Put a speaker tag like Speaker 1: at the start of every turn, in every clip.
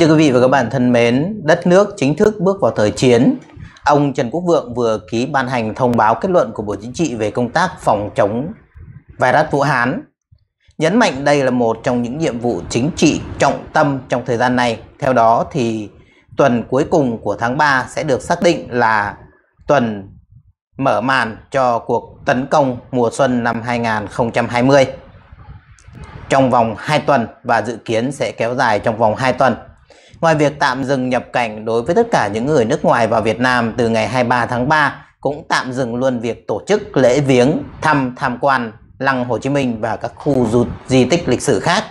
Speaker 1: Thưa quý vị và các bạn thân mến, đất nước chính thức bước vào thời chiến. Ông Trần Quốc Vượng vừa ký ban hành thông báo kết luận của Bộ Chính trị về công tác phòng chống virus Vũ Hán. Nhấn mạnh đây là một trong những nhiệm vụ chính trị trọng tâm trong thời gian này. Theo đó thì tuần cuối cùng của tháng 3 sẽ được xác định là tuần mở màn cho cuộc tấn công mùa xuân năm 2020 trong vòng 2 tuần và dự kiến sẽ kéo dài trong vòng 2 tuần. Ngoài việc tạm dừng nhập cảnh đối với tất cả những người nước ngoài vào Việt Nam từ ngày 23 tháng 3, cũng tạm dừng luôn việc tổ chức lễ viếng, thăm, tham quan Lăng Hồ Chí Minh và các khu di tích lịch sử khác.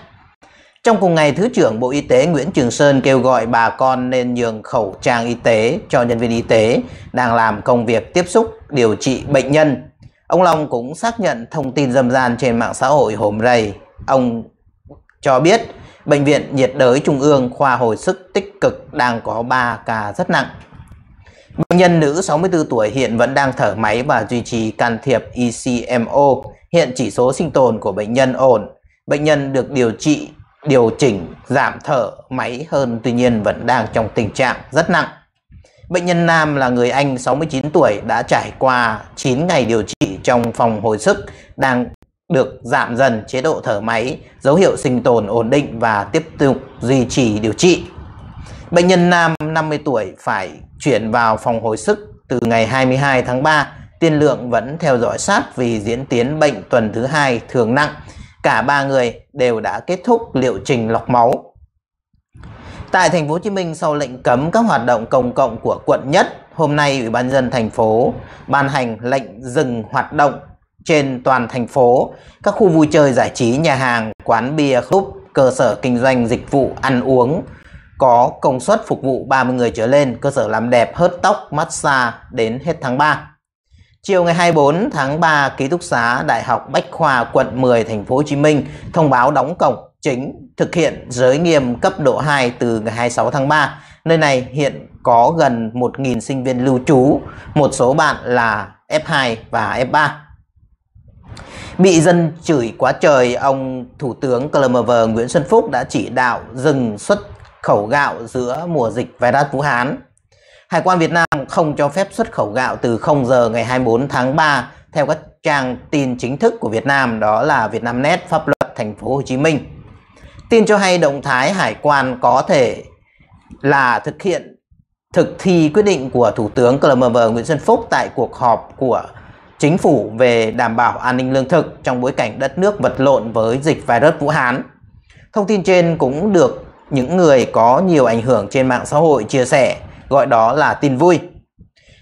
Speaker 1: Trong cùng ngày, Thứ trưởng Bộ Y tế Nguyễn Trường Sơn kêu gọi bà con nên nhường khẩu trang y tế cho nhân viên y tế đang làm công việc tiếp xúc điều trị bệnh nhân. Ông Long cũng xác nhận thông tin dâm gian trên mạng xã hội hôm nay. Ông cho biết Bệnh viện nhiệt đới trung ương khoa hồi sức tích cực đang có 3 ca rất nặng. Bệnh nhân nữ 64 tuổi hiện vẫn đang thở máy và duy trì can thiệp ECMO. Hiện chỉ số sinh tồn của bệnh nhân ổn. Bệnh nhân được điều trị, điều chỉnh, giảm thở máy hơn tuy nhiên vẫn đang trong tình trạng rất nặng. Bệnh nhân nam là người Anh 69 tuổi đã trải qua 9 ngày điều trị trong phòng hồi sức, đang được giảm dần chế độ thở máy, dấu hiệu sinh tồn ổn định và tiếp tục duy trì điều trị. Bệnh nhân nam 50 tuổi phải chuyển vào phòng hồi sức từ ngày 22 tháng 3. Tiên lượng vẫn theo dõi sát vì diễn tiến bệnh tuần thứ hai thường nặng. Cả ba người đều đã kết thúc liệu trình lọc máu Tại thành phố Hồ Chí Minh sau lệnh cấm các hoạt động công cộng của quận nhất, hôm nay Ủy ban dân thành phố ban hành lệnh dừng hoạt động trên toàn thành phố, các khu vui chơi giải trí, nhà hàng, quán bia, club, cơ sở kinh doanh dịch vụ ăn uống có công suất phục vụ 30 người trở lên, cơ sở làm đẹp, hớt tóc, massage đến hết tháng 3. Chiều ngày 24 tháng 3, ký túc xá Đại học Bách khoa quận 10 thành phố Hồ Chí Minh thông báo đóng cổng chính thực hiện giới nghiêm cấp độ 2 từ ngày 26 tháng 3. Nơi này hiện có gần 1.000 sinh viên lưu trú, một số bạn là F2 và F3. Bị dân chửi quá trời, ông Thủ tướng Clemever Nguyễn Xuân Phúc đã chỉ đạo dừng xuất khẩu gạo giữa mùa dịch virus Vũ Hán. Hải quan Việt Nam không cho phép xuất khẩu gạo từ 0 giờ ngày 24 tháng 3 theo các trang tin chính thức của Việt Nam đó là Vietnamnet, pháp luật thành phố Hồ Chí Minh. Tin cho hay động thái hải quan có thể là thực hiện thực thi quyết định của Thủ tướng Clemever Nguyễn Xuân Phúc tại cuộc họp của chính phủ về đảm bảo an ninh lương thực trong bối cảnh đất nước vật lộn với dịch virus Vũ Hán. Thông tin trên cũng được những người có nhiều ảnh hưởng trên mạng xã hội chia sẻ, gọi đó là tin vui.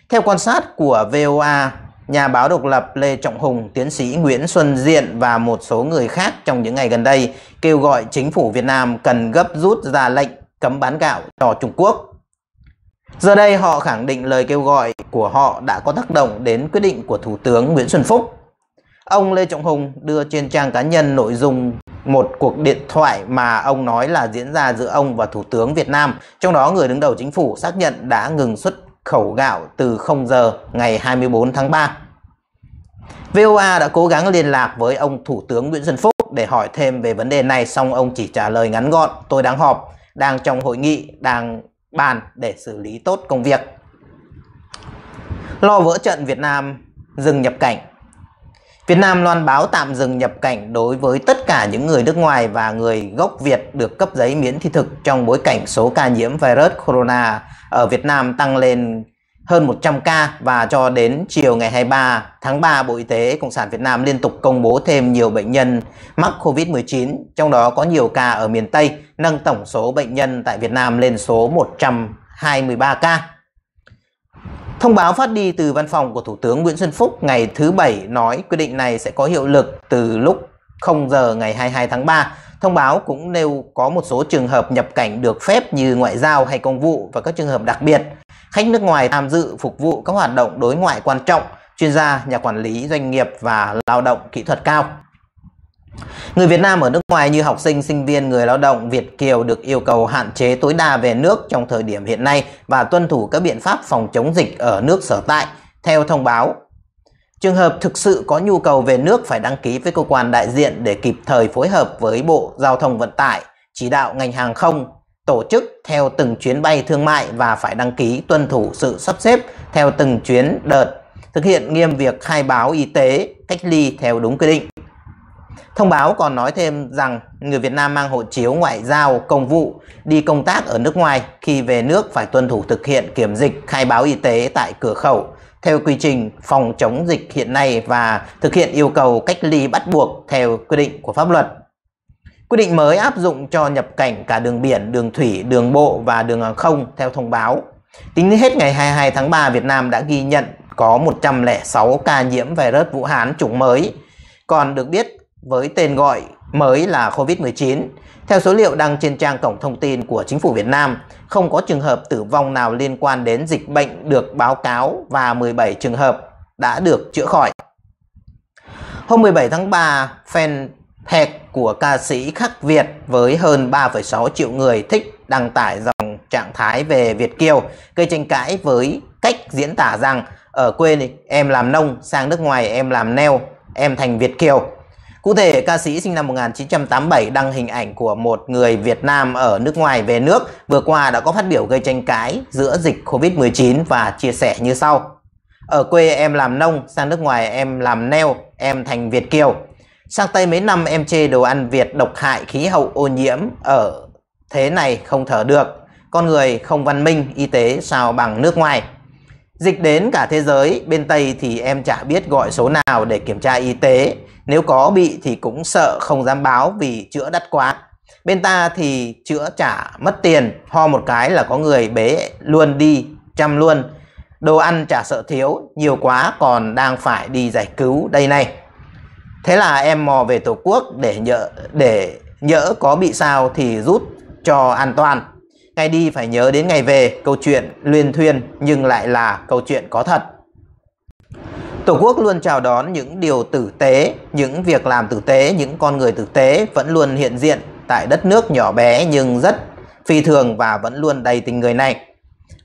Speaker 1: Theo quan sát của VOA, nhà báo độc lập Lê Trọng Hùng, tiến sĩ Nguyễn Xuân Diện và một số người khác trong những ngày gần đây kêu gọi chính phủ Việt Nam cần gấp rút ra lệnh cấm bán gạo cho Trung Quốc. Giờ đây họ khẳng định lời kêu gọi của họ đã có tác động đến quyết định của Thủ tướng Nguyễn Xuân Phúc. Ông Lê Trọng Hùng đưa trên trang cá nhân nội dung một cuộc điện thoại mà ông nói là diễn ra giữa ông và Thủ tướng Việt Nam. Trong đó người đứng đầu chính phủ xác nhận đã ngừng xuất khẩu gạo từ 0 giờ ngày 24 tháng 3. VOA đã cố gắng liên lạc với ông Thủ tướng Nguyễn Xuân Phúc để hỏi thêm về vấn đề này xong ông chỉ trả lời ngắn gọn tôi đang họp, đang trong hội nghị, đang bàn để xử lý tốt công việc. Lo vỡ trận Việt Nam dừng nhập cảnh Việt Nam loan báo tạm dừng nhập cảnh đối với tất cả những người nước ngoài và người gốc Việt được cấp giấy miễn thị thực trong bối cảnh số ca nhiễm virus corona ở Việt Nam tăng lên hơn 100 ca và cho đến chiều ngày 23 tháng 3, Bộ Y tế Cộng sản Việt Nam liên tục công bố thêm nhiều bệnh nhân mắc COVID-19, trong đó có nhiều ca ở miền Tây, nâng tổng số bệnh nhân tại Việt Nam lên số 123 ca. Thông báo phát đi từ văn phòng của Thủ tướng Nguyễn Xuân Phúc ngày thứ Bảy nói quyết định này sẽ có hiệu lực từ lúc 0 giờ ngày 22 tháng 3. Thông báo cũng nêu có một số trường hợp nhập cảnh được phép như ngoại giao hay công vụ và các trường hợp đặc biệt – khách nước ngoài tham dự phục vụ các hoạt động đối ngoại quan trọng, chuyên gia, nhà quản lý, doanh nghiệp và lao động kỹ thuật cao. Người Việt Nam ở nước ngoài như học sinh, sinh viên, người lao động, Việt Kiều được yêu cầu hạn chế tối đa về nước trong thời điểm hiện nay và tuân thủ các biện pháp phòng chống dịch ở nước sở tại, theo thông báo. Trường hợp thực sự có nhu cầu về nước phải đăng ký với cơ quan đại diện để kịp thời phối hợp với Bộ Giao thông Vận tải, chỉ đạo ngành hàng không, tổ chức theo từng chuyến bay thương mại và phải đăng ký tuân thủ sự sắp xếp theo từng chuyến đợt, thực hiện nghiêm việc khai báo y tế, cách ly theo đúng quy định. Thông báo còn nói thêm rằng người Việt Nam mang hộ chiếu ngoại giao công vụ đi công tác ở nước ngoài khi về nước phải tuân thủ thực hiện kiểm dịch khai báo y tế tại cửa khẩu theo quy trình phòng chống dịch hiện nay và thực hiện yêu cầu cách ly bắt buộc theo quy định của pháp luật. Quy định mới áp dụng cho nhập cảnh cả đường biển, đường thủy, đường bộ và đường hàng không theo thông báo. Tính đến hết ngày 22 tháng 3, Việt Nam đã ghi nhận có 106 ca nhiễm virus Vũ Hán chủng mới, còn được biết với tên gọi mới là COVID-19. Theo số liệu đăng trên trang cổng thông tin của Chính phủ Việt Nam, không có trường hợp tử vong nào liên quan đến dịch bệnh được báo cáo và 17 trường hợp đã được chữa khỏi. Hôm 17 tháng 3, fan Thẹt của ca sĩ khắc Việt với hơn 3,6 triệu người thích đăng tải dòng trạng thái về Việt Kiều gây tranh cãi với cách diễn tả rằng ở quê em làm nông, sang nước ngoài em làm neo, em thành Việt Kiều. Cụ thể, ca sĩ sinh năm 1987 đăng hình ảnh của một người Việt Nam ở nước ngoài về nước vừa qua đã có phát biểu gây tranh cãi giữa dịch Covid-19 và chia sẻ như sau. Ở quê em làm nông, sang nước ngoài em làm neo, em thành Việt Kiều. Sang Tây mấy năm em chê đồ ăn Việt độc hại khí hậu ô nhiễm ở thế này không thở được. Con người không văn minh, y tế sao bằng nước ngoài. Dịch đến cả thế giới, bên Tây thì em chả biết gọi số nào để kiểm tra y tế. Nếu có bị thì cũng sợ không dám báo vì chữa đắt quá. Bên ta thì chữa trả mất tiền, ho một cái là có người bế luôn đi, chăm luôn. Đồ ăn chả sợ thiếu, nhiều quá còn đang phải đi giải cứu đây này. Thế là em mò về Tổ quốc để nhỡ, để nhỡ có bị sao thì rút cho an toàn. Ngày đi phải nhớ đến ngày về, câu chuyện luyên thuyên nhưng lại là câu chuyện có thật. Tổ quốc luôn chào đón những điều tử tế, những việc làm tử tế, những con người tử tế vẫn luôn hiện diện tại đất nước nhỏ bé nhưng rất phi thường và vẫn luôn đầy tình người này.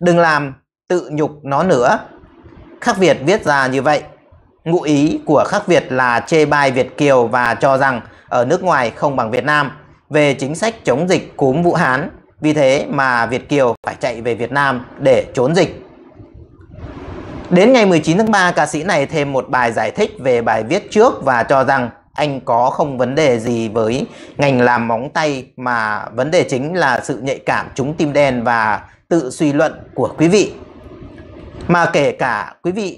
Speaker 1: Đừng làm tự nhục nó nữa. Khắc Việt viết ra như vậy ngụ ý của khắc Việt là chê bai Việt Kiều và cho rằng ở nước ngoài không bằng Việt Nam về chính sách chống dịch cúm Vũ Hán. Vì thế mà Việt Kiều phải chạy về Việt Nam để trốn dịch. Đến ngày 19 tháng 3, ca sĩ này thêm một bài giải thích về bài viết trước và cho rằng anh có không vấn đề gì với ngành làm móng tay mà vấn đề chính là sự nhạy cảm trúng tim đen và tự suy luận của quý vị. Mà kể cả quý vị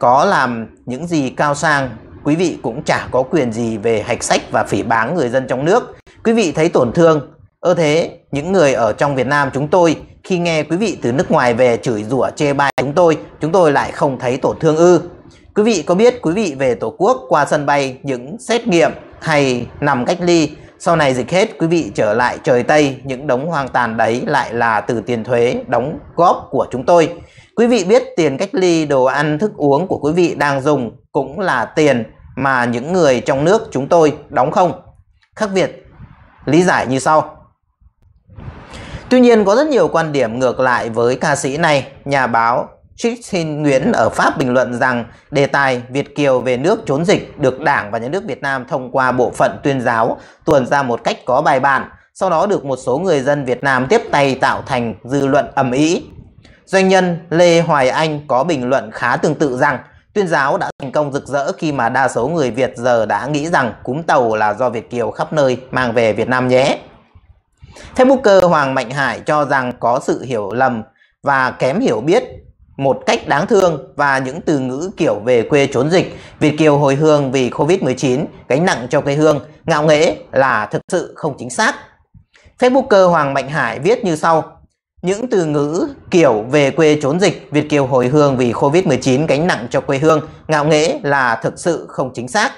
Speaker 1: có làm những gì cao sang, quý vị cũng chả có quyền gì về hạch sách và phỉ báng người dân trong nước. Quý vị thấy tổn thương. Ơ thế, những người ở trong Việt Nam chúng tôi khi nghe quý vị từ nước ngoài về chửi rủa chê bai chúng tôi, chúng tôi lại không thấy tổn thương ư. Quý vị có biết quý vị về Tổ quốc qua sân bay những xét nghiệm hay nằm cách ly sau này dịch hết quý vị trở lại trời Tây những đống hoang tàn đấy lại là từ tiền thuế đóng góp của chúng tôi Quý vị biết tiền cách ly, đồ ăn, thức uống của quý vị đang dùng cũng là tiền mà những người trong nước chúng tôi đóng không? Khác Việt lý giải như sau. Tuy nhiên có rất nhiều quan điểm ngược lại với ca sĩ này, nhà báo Trixin Nguyễn ở Pháp bình luận rằng đề tài Việt Kiều về nước trốn dịch được Đảng và Nhà nước Việt Nam thông qua bộ phận tuyên giáo tuồn ra một cách có bài bản, sau đó được một số người dân Việt Nam tiếp tay tạo thành dư luận ầm ĩ Doanh nhân Lê Hoài Anh có bình luận khá tương tự rằng tuyên giáo đã thành công rực rỡ khi mà đa số người Việt giờ đã nghĩ rằng cúm tàu là do Việt Kiều khắp nơi mang về Việt Nam nhé. Facebooker Hoàng Mạnh Hải cho rằng có sự hiểu lầm và kém hiểu biết một cách đáng thương và những từ ngữ kiểu về quê trốn dịch, Việt Kiều hồi hương vì Covid-19, gánh nặng cho quê hương, ngạo nghễ là thực sự không chính xác. Facebooker Hoàng Mạnh Hải viết như sau những từ ngữ kiểu về quê trốn dịch, Việt Kiều hồi hương vì Covid-19 gánh nặng cho quê hương, ngạo nghễ là thực sự không chính xác.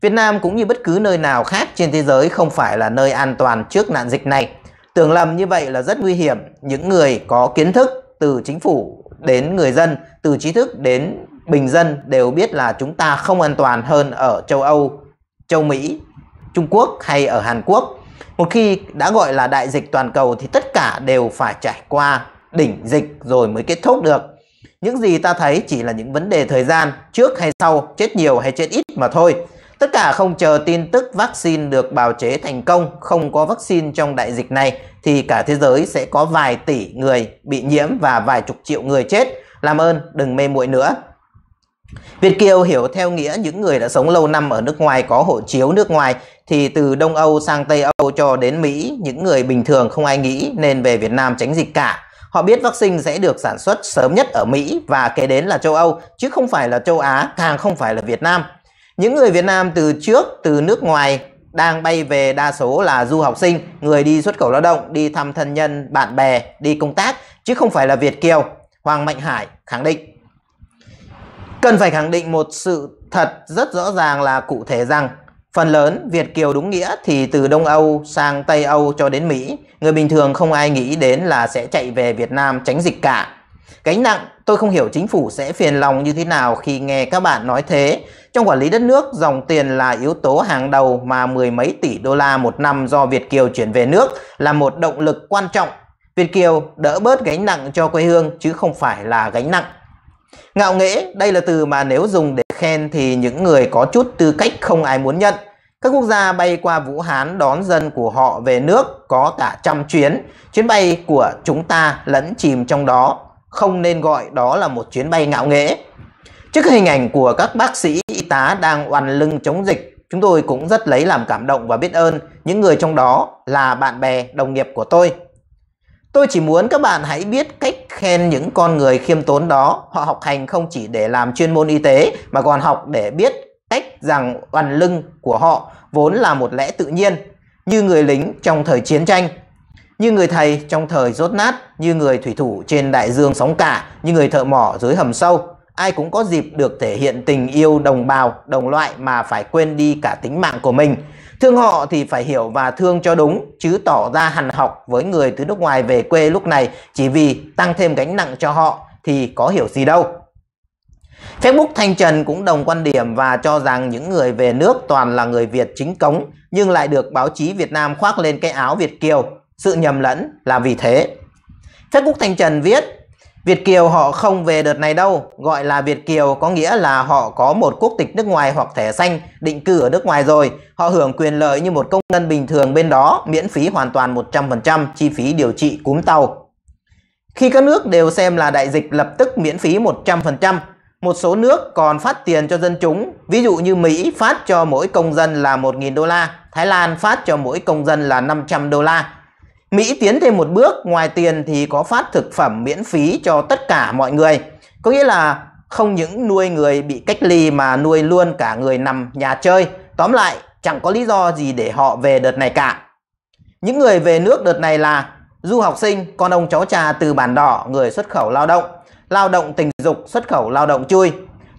Speaker 1: Việt Nam cũng như bất cứ nơi nào khác trên thế giới không phải là nơi an toàn trước nạn dịch này. Tưởng lầm như vậy là rất nguy hiểm. Những người có kiến thức từ chính phủ đến người dân, từ trí thức đến bình dân đều biết là chúng ta không an toàn hơn ở châu Âu, châu Mỹ, Trung Quốc hay ở Hàn Quốc. Một khi đã gọi là đại dịch toàn cầu thì tất cả đều phải trải qua đỉnh dịch rồi mới kết thúc được. Những gì ta thấy chỉ là những vấn đề thời gian, trước hay sau, chết nhiều hay chết ít mà thôi. Tất cả không chờ tin tức vaccine được bào chế thành công, không có vaccine trong đại dịch này thì cả thế giới sẽ có vài tỷ người bị nhiễm và vài chục triệu người chết. Làm ơn đừng mê muội nữa. Việt Kiều hiểu theo nghĩa những người đã sống lâu năm ở nước ngoài có hộ chiếu nước ngoài thì từ Đông Âu sang Tây Âu cho đến Mỹ, những người bình thường không ai nghĩ nên về Việt Nam tránh dịch cả. Họ biết vaccine sẽ được sản xuất sớm nhất ở Mỹ và kế đến là châu Âu, chứ không phải là châu Á, càng không phải là Việt Nam. Những người Việt Nam từ trước, từ nước ngoài đang bay về đa số là du học sinh, người đi xuất khẩu lao động, đi thăm thân nhân, bạn bè, đi công tác, chứ không phải là Việt Kiều, Hoàng Mạnh Hải khẳng định. Cần phải khẳng định một sự thật rất rõ ràng là cụ thể rằng Phần lớn Việt kiều đúng nghĩa thì từ Đông Âu sang Tây Âu cho đến Mỹ, người bình thường không ai nghĩ đến là sẽ chạy về Việt Nam tránh dịch cả. Gánh nặng, tôi không hiểu chính phủ sẽ phiền lòng như thế nào khi nghe các bạn nói thế. Trong quản lý đất nước, dòng tiền là yếu tố hàng đầu mà mười mấy tỷ đô la một năm do Việt kiều chuyển về nước là một động lực quan trọng. Việt kiều đỡ bớt gánh nặng cho quê hương chứ không phải là gánh nặng. Ngạo nghễ, đây là từ mà nếu dùng để khen thì những người có chút tư cách không ai muốn nhận. Các quốc gia bay qua Vũ Hán đón dân của họ về nước có cả trăm chuyến. Chuyến bay của chúng ta lẫn chìm trong đó, không nên gọi đó là một chuyến bay ngạo nghễ. Trước hình ảnh của các bác sĩ y tá đang oằn lưng chống dịch, chúng tôi cũng rất lấy làm cảm động và biết ơn những người trong đó là bạn bè, đồng nghiệp của tôi. Tôi chỉ muốn các bạn hãy biết cách khen những con người khiêm tốn đó. Họ học hành không chỉ để làm chuyên môn y tế mà còn học để biết cách rằng oằn lưng của họ vốn là một lẽ tự nhiên. Như người lính trong thời chiến tranh, như người thầy trong thời rốt nát, như người thủy thủ trên đại dương sóng cả, như người thợ mỏ dưới hầm sâu. Ai cũng có dịp được thể hiện tình yêu đồng bào, đồng loại mà phải quên đi cả tính mạng của mình. Thương họ thì phải hiểu và thương cho đúng chứ tỏ ra hằn học với người từ nước ngoài về quê lúc này chỉ vì tăng thêm gánh nặng cho họ thì có hiểu gì đâu. Facebook Thanh Trần cũng đồng quan điểm và cho rằng những người về nước toàn là người Việt chính cống nhưng lại được báo chí Việt Nam khoác lên cái áo Việt Kiều. Sự nhầm lẫn là vì thế. Facebook Thanh Trần viết Việt Kiều họ không về đợt này đâu, gọi là Việt Kiều có nghĩa là họ có một quốc tịch nước ngoài hoặc thẻ xanh, định cư ở nước ngoài rồi. Họ hưởng quyền lợi như một công nhân bình thường bên đó, miễn phí hoàn toàn 100% chi phí điều trị cúm tàu. Khi các nước đều xem là đại dịch lập tức miễn phí 100%, một số nước còn phát tiền cho dân chúng, ví dụ như Mỹ phát cho mỗi công dân là 1.000 đô la, Thái Lan phát cho mỗi công dân là 500 đô la, Mỹ tiến thêm một bước, ngoài tiền thì có phát thực phẩm miễn phí cho tất cả mọi người. Có nghĩa là không những nuôi người bị cách ly mà nuôi luôn cả người nằm nhà chơi. Tóm lại, chẳng có lý do gì để họ về đợt này cả. Những người về nước đợt này là du học sinh, con ông cháu cha từ bản đỏ, người xuất khẩu lao động, lao động tình dục, xuất khẩu lao động chui.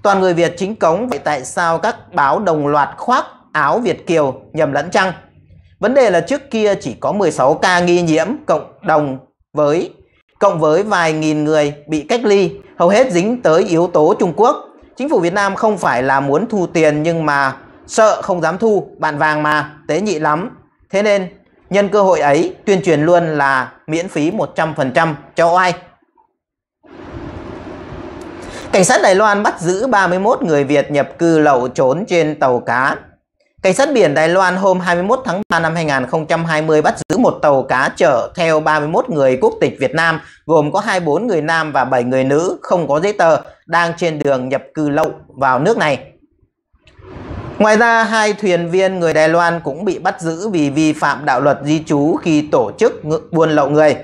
Speaker 1: Toàn người Việt chính cống, vậy tại sao các báo đồng loạt khoác áo Việt Kiều nhầm lẫn chăng? Vấn đề là trước kia chỉ có 16 ca nghi nhiễm cộng đồng với cộng với vài nghìn người bị cách ly, hầu hết dính tới yếu tố Trung Quốc. Chính phủ Việt Nam không phải là muốn thu tiền nhưng mà sợ không dám thu, bạn vàng mà, tế nhị lắm. Thế nên nhân cơ hội ấy tuyên truyền luôn là miễn phí 100% cho ai Cảnh sát Đài Loan bắt giữ 31 người Việt nhập cư lậu trốn trên tàu cá Cảnh sát biển Đài Loan hôm 21 tháng 3 năm 2020 bắt giữ một tàu cá chở theo 31 người quốc tịch Việt Nam, gồm có 24 người nam và 7 người nữ không có giấy tờ, đang trên đường nhập cư lậu vào nước này. Ngoài ra, hai thuyền viên người Đài Loan cũng bị bắt giữ vì vi phạm đạo luật di trú khi tổ chức buôn lậu người.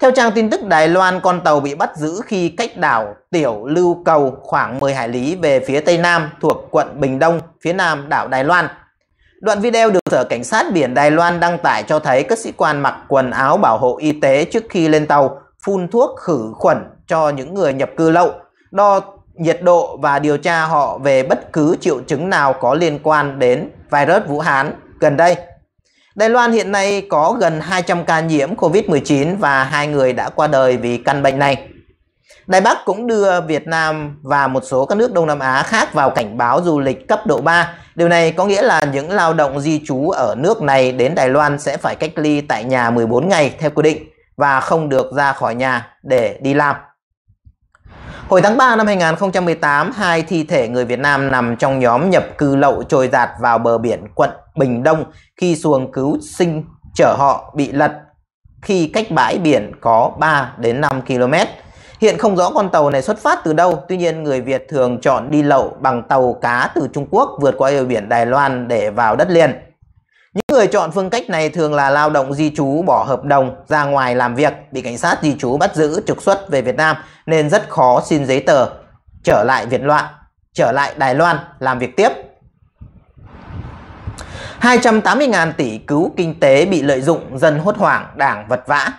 Speaker 1: Theo trang tin tức Đài Loan, con tàu bị bắt giữ khi cách đảo Tiểu Lưu Cầu khoảng 10 hải lý về phía Tây Nam thuộc quận Bình Đông, phía Nam đảo Đài Loan. Đoạn video được Sở Cảnh sát biển Đài Loan đăng tải cho thấy các sĩ quan mặc quần áo bảo hộ y tế trước khi lên tàu phun thuốc khử khuẩn cho những người nhập cư lậu, đo nhiệt độ và điều tra họ về bất cứ triệu chứng nào có liên quan đến virus Vũ Hán gần đây. Đài Loan hiện nay có gần 200 ca nhiễm COVID-19 và hai người đã qua đời vì căn bệnh này. Đài Bắc cũng đưa Việt Nam và một số các nước Đông Nam Á khác vào cảnh báo du lịch cấp độ 3. Điều này có nghĩa là những lao động di trú ở nước này đến Đài Loan sẽ phải cách ly tại nhà 14 ngày theo quy định và không được ra khỏi nhà để đi làm. Hồi tháng 3 năm 2018, hai thi thể người Việt Nam nằm trong nhóm nhập cư lậu trôi giạt vào bờ biển quận Bình Đông khi xuồng cứu sinh chở họ bị lật khi cách bãi biển có 3 đến 5 km. Hiện không rõ con tàu này xuất phát từ đâu, tuy nhiên người Việt thường chọn đi lậu bằng tàu cá từ Trung Quốc vượt qua eo biển Đài Loan để vào đất liền. Những người chọn phương cách này thường là lao động di trú bỏ hợp đồng ra ngoài làm việc, bị cảnh sát di trú bắt giữ trục xuất về Việt Nam nên rất khó xin giấy tờ trở lại Việt Loan, trở lại Đài Loan làm việc tiếp. 280.000 tỷ cứu kinh tế bị lợi dụng, dân hốt hoảng, đảng vật vã.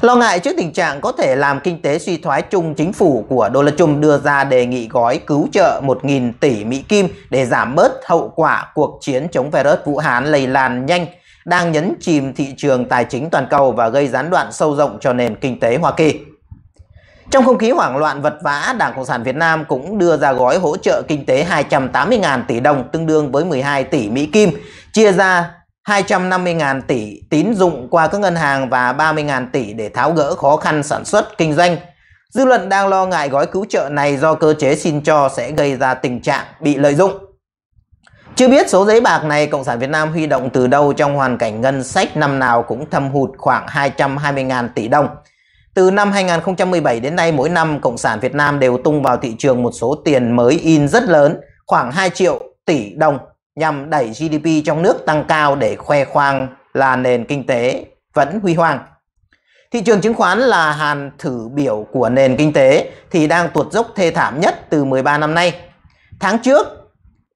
Speaker 1: Lo ngại trước tình trạng có thể làm kinh tế suy thoái chung, chính phủ của Donald Trump đưa ra đề nghị gói cứu trợ 1.000 tỷ Mỹ Kim để giảm bớt hậu quả cuộc chiến chống virus Vũ Hán lây lan nhanh đang nhấn chìm thị trường tài chính toàn cầu và gây gián đoạn sâu rộng cho nền kinh tế Hoa Kỳ. Trong không khí hoảng loạn vật vã, Đảng Cộng sản Việt Nam cũng đưa ra gói hỗ trợ kinh tế 280.000 tỷ đồng tương đương với 12 tỷ Mỹ Kim, chia ra 250.000 tỷ tín dụng qua các ngân hàng và 30.000 tỷ để tháo gỡ khó khăn sản xuất, kinh doanh. Dư luận đang lo ngại gói cứu trợ này do cơ chế xin cho sẽ gây ra tình trạng bị lợi dụng. Chưa biết số giấy bạc này Cộng sản Việt Nam huy động từ đâu trong hoàn cảnh ngân sách năm nào cũng thâm hụt khoảng 220.000 tỷ đồng. Từ năm 2017 đến nay mỗi năm Cộng sản Việt Nam đều tung vào thị trường một số tiền mới in rất lớn, khoảng 2 triệu tỷ đồng nhằm đẩy GDP trong nước tăng cao để khoe khoang là nền kinh tế vẫn huy hoàng. Thị trường chứng khoán là hàn thử biểu của nền kinh tế thì đang tuột dốc thê thảm nhất từ 13 năm nay. Tháng trước,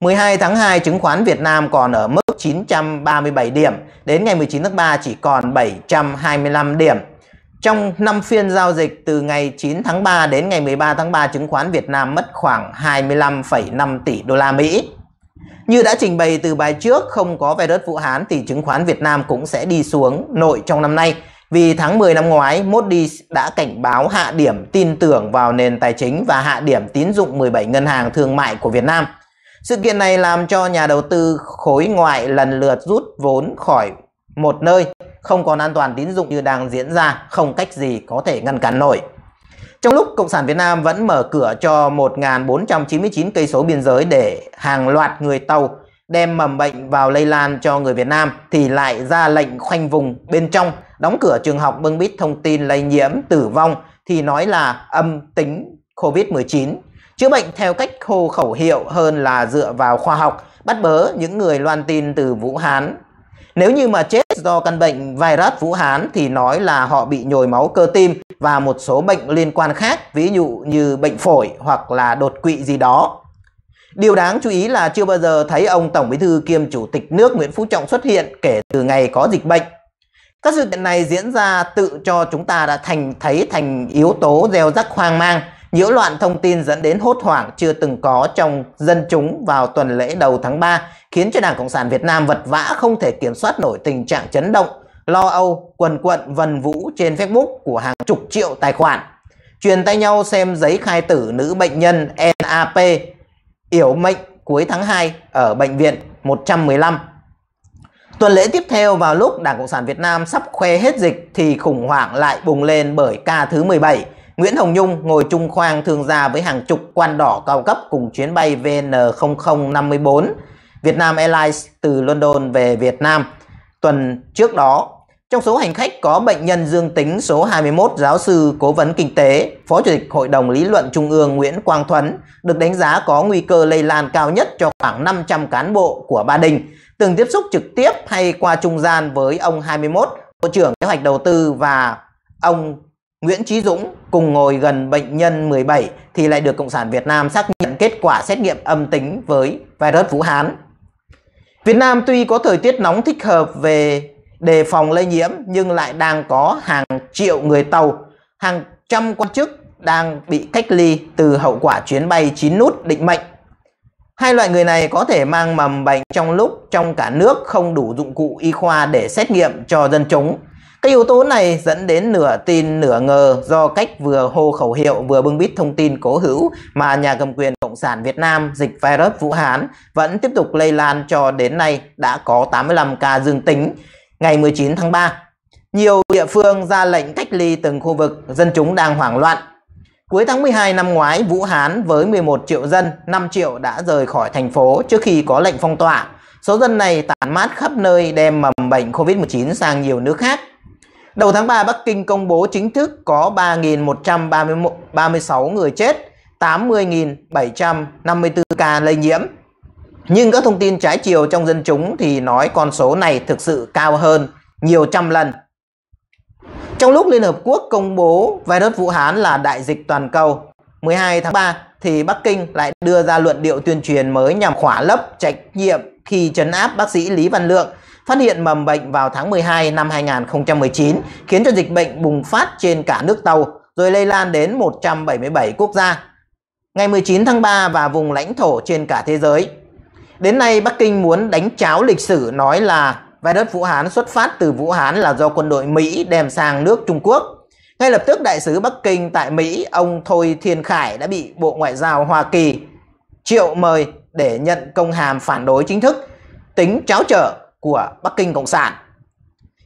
Speaker 1: 12 tháng 2 chứng khoán Việt Nam còn ở mức 937 điểm, đến ngày 19 tháng 3 chỉ còn 725 điểm. Trong 5 phiên giao dịch từ ngày 9 tháng 3 đến ngày 13 tháng 3, chứng khoán Việt Nam mất khoảng 25,5 tỷ đô la Mỹ. Như đã trình bày từ bài trước, không có virus Vũ Hán thì chứng khoán Việt Nam cũng sẽ đi xuống nội trong năm nay. Vì tháng 10 năm ngoái, Moody đã cảnh báo hạ điểm tin tưởng vào nền tài chính và hạ điểm tín dụng 17 ngân hàng thương mại của Việt Nam. Sự kiện này làm cho nhà đầu tư khối ngoại lần lượt rút vốn khỏi một nơi, không còn an toàn tín dụng như đang diễn ra, không cách gì có thể ngăn cản nổi. Trong lúc Cộng sản Việt Nam vẫn mở cửa cho 1.499 cây số biên giới để hàng loạt người Tàu đem mầm bệnh vào lây lan cho người Việt Nam thì lại ra lệnh khoanh vùng bên trong, đóng cửa trường học bưng bít thông tin lây nhiễm, tử vong thì nói là âm tính COVID-19. Chữa bệnh theo cách khô khẩu hiệu hơn là dựa vào khoa học, bắt bớ những người loan tin từ Vũ Hán. Nếu như mà chết do căn bệnh virus Vũ Hán thì nói là họ bị nhồi máu cơ tim và một số bệnh liên quan khác, ví dụ như bệnh phổi hoặc là đột quỵ gì đó. Điều đáng chú ý là chưa bao giờ thấy ông Tổng Bí thư kiêm Chủ tịch nước Nguyễn Phú Trọng xuất hiện kể từ ngày có dịch bệnh. Các sự kiện này diễn ra tự cho chúng ta đã thành thấy thành yếu tố gieo rắc hoang mang, nhiễu loạn thông tin dẫn đến hốt hoảng chưa từng có trong dân chúng vào tuần lễ đầu tháng 3 khiến cho Đảng Cộng sản Việt Nam vật vã không thể kiểm soát nổi tình trạng chấn động, lo âu, quần quận, vần vũ trên Facebook của hàng chục triệu tài khoản. Truyền tay nhau xem giấy khai tử nữ bệnh nhân NAP yểu mệnh cuối tháng 2 ở bệnh viện 115. Tuần lễ tiếp theo vào lúc Đảng Cộng sản Việt Nam sắp khoe hết dịch thì khủng hoảng lại bùng lên bởi ca thứ 17. Nguyễn Hồng Nhung ngồi chung khoang thương gia với hàng chục quan đỏ cao cấp cùng chuyến bay VN0054 Việt Nam Airlines từ London về Việt Nam tuần trước đó. Trong số hành khách có bệnh nhân dương tính số 21 giáo sư cố vấn kinh tế, Phó Chủ tịch Hội đồng Lý luận Trung ương Nguyễn Quang Thuấn được đánh giá có nguy cơ lây lan cao nhất cho khoảng 500 cán bộ của Ba Đình, từng tiếp xúc trực tiếp hay qua trung gian với ông 21, Bộ trưởng Kế hoạch Đầu tư và ông Nguyễn Trí Dũng cùng ngồi gần bệnh nhân 17 thì lại được Cộng sản Việt Nam xác nhận kết quả xét nghiệm âm tính với virus Vũ Hán. Việt Nam tuy có thời tiết nóng thích hợp về đề phòng lây nhiễm nhưng lại đang có hàng triệu người tàu, hàng trăm quan chức đang bị cách ly từ hậu quả chuyến bay chín nút định mệnh. Hai loại người này có thể mang mầm bệnh trong lúc trong cả nước không đủ dụng cụ y khoa để xét nghiệm cho dân chúng. Cái yếu tố này dẫn đến nửa tin nửa ngờ do cách vừa hô khẩu hiệu vừa bưng bít thông tin cố hữu mà nhà cầm quyền Cộng sản Việt Nam dịch virus Vũ Hán vẫn tiếp tục lây lan cho đến nay đã có 85 ca dương tính ngày 19 tháng 3. Nhiều địa phương ra lệnh cách ly từng khu vực, dân chúng đang hoảng loạn. Cuối tháng 12 năm ngoái, Vũ Hán với 11 triệu dân, 5 triệu đã rời khỏi thành phố trước khi có lệnh phong tỏa. Số dân này tản mát khắp nơi đem mầm bệnh COVID-19 sang nhiều nước khác. Đầu tháng 3, Bắc Kinh công bố chính thức có 3.136 người chết, 80.754 ca lây nhiễm. Nhưng các thông tin trái chiều trong dân chúng thì nói con số này thực sự cao hơn nhiều trăm lần. Trong lúc Liên Hợp Quốc công bố virus Vũ Hán là đại dịch toàn cầu, 12 tháng 3 thì Bắc Kinh lại đưa ra luận điệu tuyên truyền mới nhằm khỏa lấp trách nhiệm khi chấn áp bác sĩ Lý Văn Lượng phát hiện mầm bệnh vào tháng 12 năm 2019 khiến cho dịch bệnh bùng phát trên cả nước Tàu rồi lây lan đến 177 quốc gia. Ngày 19 tháng 3 và vùng lãnh thổ trên cả thế giới. Đến nay Bắc Kinh muốn đánh cháo lịch sử nói là virus Vũ Hán xuất phát từ Vũ Hán là do quân đội Mỹ đem sang nước Trung Quốc. Ngay lập tức đại sứ Bắc Kinh tại Mỹ, ông Thôi Thiên Khải đã bị Bộ Ngoại giao Hoa Kỳ triệu mời để nhận công hàm phản đối chính thức, tính cháo trở của Bắc Kinh Cộng sản.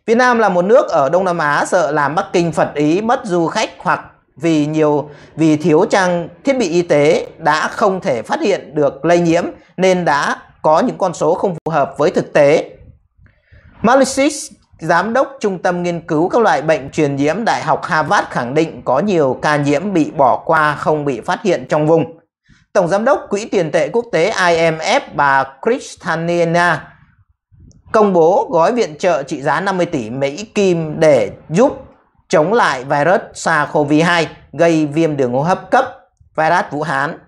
Speaker 1: Việt Nam là một nước ở Đông Nam Á sợ làm Bắc Kinh phật ý mất du khách hoặc vì nhiều vì thiếu trang thiết bị y tế đã không thể phát hiện được lây nhiễm nên đã có những con số không phù hợp với thực tế. Malisic, giám đốc trung tâm nghiên cứu các loại bệnh truyền nhiễm Đại học Harvard khẳng định có nhiều ca nhiễm bị bỏ qua không bị phát hiện trong vùng. Tổng giám đốc Quỹ tiền tệ quốc tế IMF bà Kristalina công bố gói viện trợ trị giá 50 tỷ Mỹ Kim để giúp chống lại virus SARS-CoV-2 gây viêm đường hô hấp cấp virus Vũ Hán.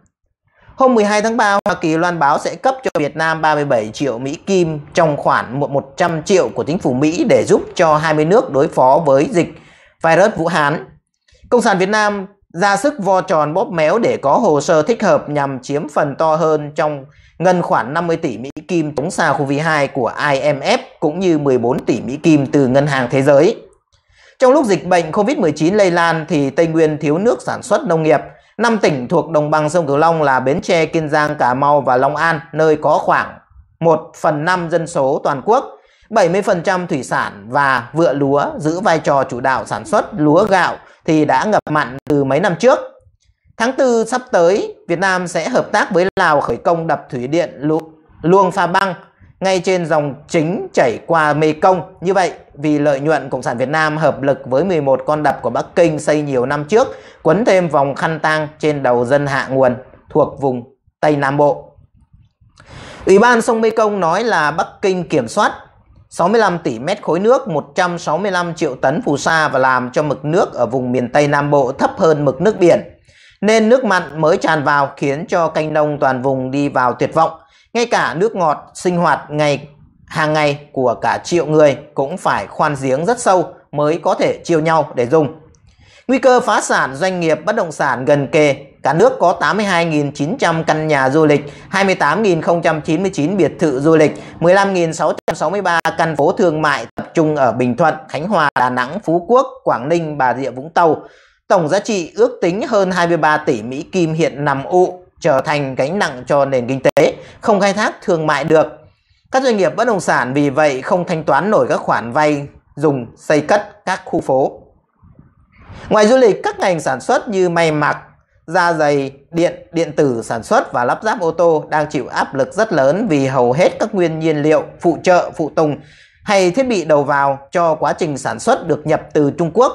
Speaker 1: Hôm 12 tháng 3, Hoa Kỳ loan báo sẽ cấp cho Việt Nam 37 triệu Mỹ Kim trong khoản 100 triệu của chính phủ Mỹ để giúp cho 20 nước đối phó với dịch virus Vũ Hán. Công sản Việt Nam ra sức vo tròn bóp méo để có hồ sơ thích hợp nhằm chiếm phần to hơn trong Ngân khoản 50 tỷ Mỹ Kim chống xà COVID-2 của IMF cũng như 14 tỷ Mỹ Kim từ Ngân hàng Thế giới. Trong lúc dịch bệnh COVID-19 lây lan thì Tây Nguyên thiếu nước sản xuất nông nghiệp. Năm tỉnh thuộc đồng bằng sông Cửu Long là Bến Tre, Kiên Giang, Cà Mau và Long An, nơi có khoảng 1 phần 5 dân số toàn quốc, 70% thủy sản và vựa lúa giữ vai trò chủ đạo sản xuất lúa gạo thì đã ngập mặn từ mấy năm trước. Tháng 4 sắp tới, Việt Nam sẽ hợp tác với Lào khởi công đập thủy điện lu Luông Pha Băng ngay trên dòng chính chảy qua Mê Công Như vậy, vì lợi nhuận, Cộng sản Việt Nam hợp lực với 11 con đập của Bắc Kinh xây nhiều năm trước, quấn thêm vòng khăn tang trên đầu dân hạ nguồn thuộc vùng Tây Nam Bộ. Ủy ban sông Mê Công nói là Bắc Kinh kiểm soát 65 tỷ mét khối nước, 165 triệu tấn phù sa và làm cho mực nước ở vùng miền Tây Nam Bộ thấp hơn mực nước biển nên nước mặn mới tràn vào khiến cho canh nông toàn vùng đi vào tuyệt vọng. Ngay cả nước ngọt sinh hoạt ngày hàng ngày của cả triệu người cũng phải khoan giếng rất sâu mới có thể chiêu nhau để dùng. Nguy cơ phá sản doanh nghiệp bất động sản gần kề, cả nước có 82.900 căn nhà du lịch, 28.099 biệt thự du lịch, 15.663 căn phố thương mại tập trung ở Bình Thuận, Khánh Hòa, Đà Nẵng, Phú Quốc, Quảng Ninh, Bà Rịa Vũng Tàu, Tổng giá trị ước tính hơn 23 tỷ Mỹ Kim hiện nằm ụ, trở thành gánh nặng cho nền kinh tế, không khai thác thương mại được. Các doanh nghiệp bất động sản vì vậy không thanh toán nổi các khoản vay dùng xây cất các khu phố. Ngoài du lịch, các ngành sản xuất như may mặc, da dày, điện, điện tử sản xuất và lắp ráp ô tô đang chịu áp lực rất lớn vì hầu hết các nguyên nhiên liệu, phụ trợ, phụ tùng hay thiết bị đầu vào cho quá trình sản xuất được nhập từ Trung Quốc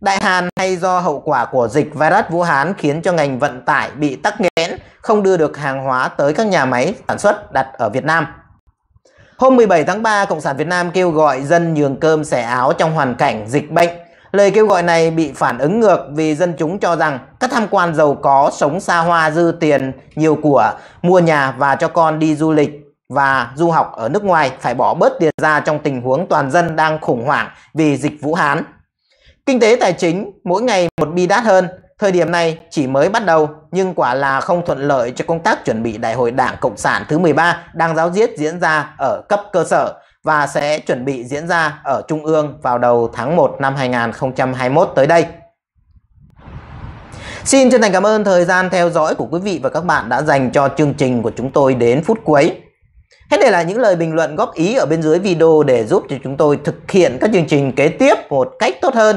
Speaker 1: Đại Hàn hay do hậu quả của dịch virus Vũ Hán khiến cho ngành vận tải bị tắc nghẽn, không đưa được hàng hóa tới các nhà máy sản xuất đặt ở Việt Nam. Hôm 17 tháng 3, Cộng sản Việt Nam kêu gọi dân nhường cơm xẻ áo trong hoàn cảnh dịch bệnh. Lời kêu gọi này bị phản ứng ngược vì dân chúng cho rằng các tham quan giàu có sống xa hoa dư tiền, nhiều của, mua nhà và cho con đi du lịch và du học ở nước ngoài phải bỏ bớt tiền ra trong tình huống toàn dân đang khủng hoảng vì dịch Vũ Hán. Kinh tế tài chính mỗi ngày một bi đát hơn, thời điểm này chỉ mới bắt đầu nhưng quả là không thuận lợi cho công tác chuẩn bị Đại hội Đảng Cộng sản thứ 13 đang giáo diết diễn ra ở cấp cơ sở và sẽ chuẩn bị diễn ra ở Trung ương vào đầu tháng 1 năm 2021 tới đây. Xin chân thành cảm ơn thời gian theo dõi của quý vị và các bạn đã dành cho chương trình của chúng tôi đến phút cuối. hết để là những lời bình luận góp ý ở bên dưới video để giúp cho chúng tôi thực hiện các chương trình kế tiếp một cách tốt hơn.